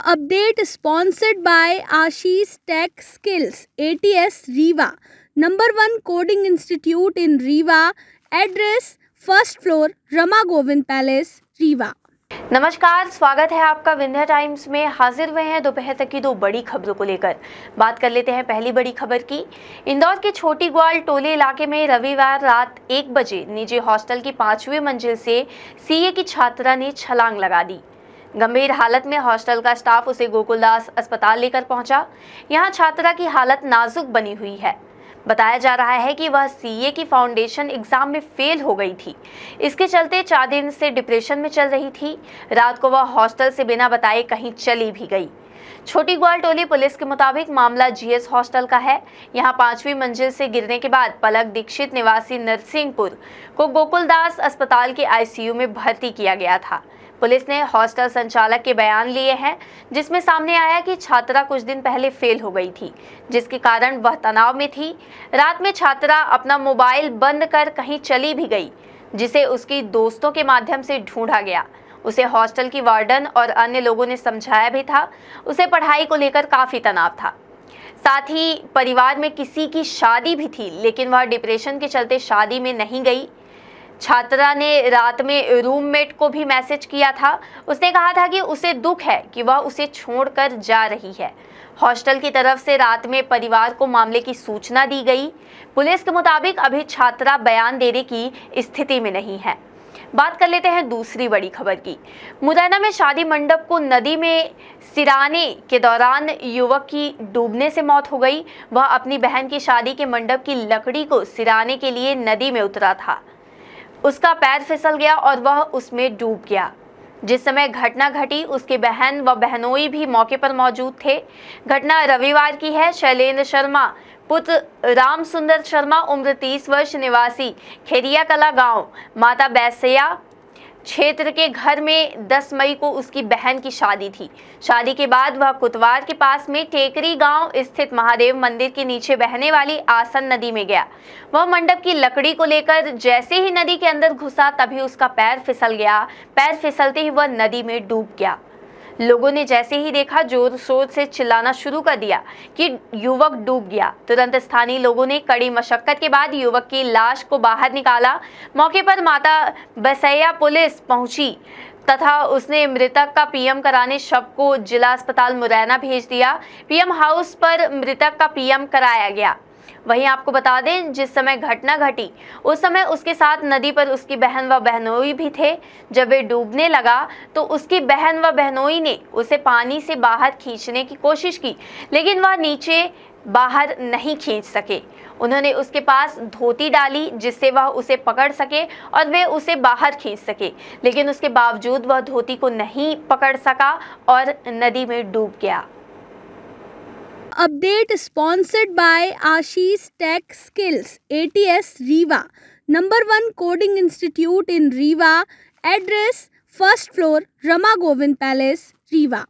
Update sponsored by Ashish tech skills ATS Rewa number one coding institute in Rewa address first floor Rama Govind palace Rewa नमस्कार स्वागत है आपका Vindhya times में हाजिर हुए हैं दोपहर तक की दो बड़ी खबरों को लेकर बात कर लेते हैं पहली बड़ी खबर की इंदौर के छोटी ग्वाल टोले इलाके में रविवार रात एक बजे निजी हॉस्टल की पांचवी मंजिल से सीए की छात्रा ने छलांग लगा दी गंभीर हालत में हॉस्टल का स्टाफ उसे गोकुलदास अस्पताल लेकर पहुंचा यहां छात्रा की हालत नाजुक बनी हुई है बताया जा रहा है कि वह सीए की फाउंडेशन एग्जाम में फेल हो गई थी इसके चलते चार दिन से डिप्रेशन में चल रही थी रात को वह हॉस्टल से बिना बताए कहीं चली भी गई छोटी ग्वाल टोली पुलिस के मुताबिक मामला जीएस हॉस्टल का है यहां पांचवी मंजिल से गिरने के बाद पलक दीक्षित निवासी नरसिंहपुर को गोकुलदास अस्पताल के आईसीयू में भर्ती किया गया था पुलिस ने हॉस्टल संचालक के बयान लिए हैं जिसमें सामने आया कि छात्रा कुछ दिन पहले फेल हो गई थी जिसके कारण वह तनाव में थी रात में छात्रा अपना मोबाइल बंद कर कहीं चली भी गई जिसे उसकी दोस्तों के माध्यम से ढूंढा गया उसे हॉस्टल की वार्डन और अन्य लोगों ने समझाया भी था उसे पढ़ाई को लेकर काफ़ी तनाव था साथ ही परिवार में किसी की शादी भी थी लेकिन वह डिप्रेशन के चलते शादी में नहीं गई छात्रा ने रात में रूममेट को भी मैसेज किया था उसने कहा था कि उसे दुख है कि वह उसे छोड़कर जा रही है हॉस्टल की तरफ से रात में परिवार को मामले की सूचना दी गई पुलिस के मुताबिक अभी छात्रा बयान देने की स्थिति में नहीं है बात कर लेते हैं दूसरी बड़ी खबर की मुरैना में शादी मंडप को नदी में सिराने के दौरान युवक की डूबने से मौत हो गई वह अपनी बहन की शादी के मंडप की लकड़ी को सिराने के लिए नदी में उतरा था उसका पैर फिसल गया और वह उसमें डूब गया जिस समय घटना घटी उसकी बहन व बहनोई भी मौके पर मौजूद थे घटना रविवार की है शैलेंद्र शर्मा पुत्र राम सुंदर शर्मा उम्र तीस वर्ष निवासी खेरिया कला गांव माता बैसया क्षेत्र के घर में 10 मई को उसकी बहन की शादी थी शादी के बाद वह कुतवार के पास में टेकरी गांव स्थित महादेव मंदिर के नीचे बहने वाली आसन नदी में गया वह मंडप की लकड़ी को लेकर जैसे ही नदी के अंदर घुसा तभी उसका पैर फिसल गया पैर फिसलते ही वह नदी में डूब गया लोगों ने जैसे ही देखा जोर शोर से चिल्लाना शुरू कर दिया कि युवक डूब गया तुरंत स्थानीय लोगों ने कड़ी मशक्कत के बाद युवक की लाश को बाहर निकाला मौके पर माता बसैया पुलिस पहुंची तथा उसने मृतक का पीएम कराने शव को जिला अस्पताल मुरैना भेज दिया पीएम हाउस पर मृतक का पीएम कराया गया वहीं आपको बता दें जिस समय घटना घटी उस समय उसके साथ नदी पर उसकी बहन व बहनोई भी थे जब वे डूबने लगा तो उसकी बहन व बहनोई ने उसे पानी से बाहर खींचने की कोशिश की लेकिन वह नीचे बाहर नहीं खींच सके उन्होंने उसके पास धोती डाली जिससे वह उसे पकड़ सके और वे उसे बाहर खींच सके लेकिन उसके बावजूद वह धोती को नहीं पकड़ सका और नदी में डूब गया update sponsored by Ashish Tech Skills, ATS Riva. Number 1 Coding Institute in Riva. Address, first floor, Rama Govind Palace, Riva.